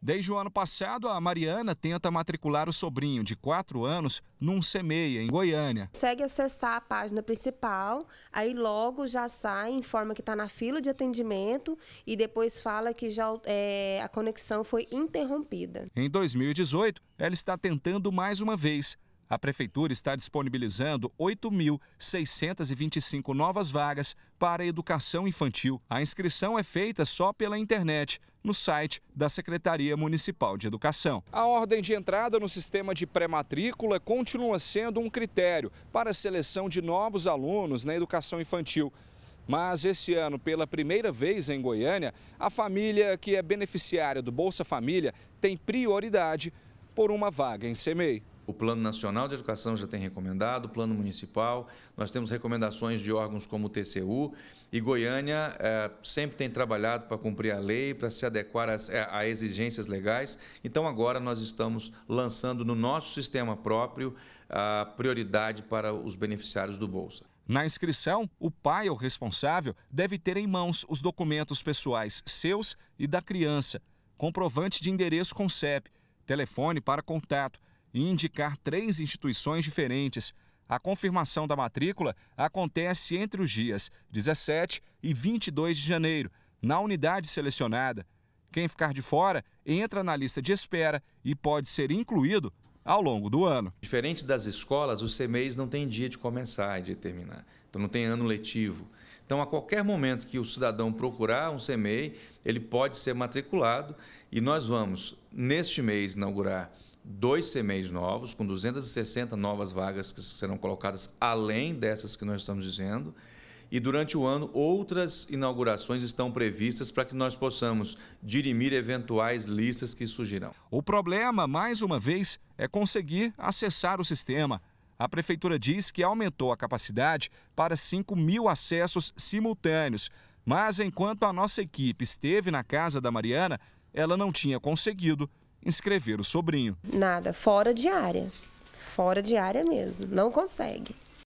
Desde o ano passado, a Mariana tenta matricular o sobrinho de 4 anos num semeia em Goiânia. Segue acessar a página principal, aí logo já sai, informa que está na fila de atendimento e depois fala que já é, a conexão foi interrompida. Em 2018, ela está tentando mais uma vez a Prefeitura está disponibilizando 8.625 novas vagas para a educação infantil. A inscrição é feita só pela internet, no site da Secretaria Municipal de Educação. A ordem de entrada no sistema de pré-matrícula continua sendo um critério para a seleção de novos alunos na educação infantil. Mas esse ano, pela primeira vez em Goiânia, a família que é beneficiária do Bolsa Família tem prioridade por uma vaga em CEMEI. O Plano Nacional de Educação já tem recomendado, o Plano Municipal, nós temos recomendações de órgãos como o TCU, e Goiânia é, sempre tem trabalhado para cumprir a lei, para se adequar às, eh, a exigências legais. Então, agora nós estamos lançando no nosso sistema próprio a prioridade para os beneficiários do Bolsa. Na inscrição, o pai ou responsável deve ter em mãos os documentos pessoais seus e da criança, comprovante de endereço com CEP, telefone para contato, e indicar três instituições diferentes. A confirmação da matrícula acontece entre os dias 17 e 22 de janeiro, na unidade selecionada. Quem ficar de fora entra na lista de espera e pode ser incluído ao longo do ano. Diferente das escolas, os CMEs não têm dia de começar e de terminar. Então não tem ano letivo. Então, a qualquer momento que o cidadão procurar um CMEI, ele pode ser matriculado e nós vamos, neste mês, inaugurar dois CMEIs novos, com 260 novas vagas que serão colocadas além dessas que nós estamos dizendo. E durante o ano, outras inaugurações estão previstas para que nós possamos dirimir eventuais listas que surgirão. O problema, mais uma vez, é conseguir acessar o sistema. A prefeitura diz que aumentou a capacidade para 5 mil acessos simultâneos. Mas enquanto a nossa equipe esteve na casa da Mariana, ela não tinha conseguido inscrever o sobrinho. Nada, fora de área. Fora de área mesmo. Não consegue.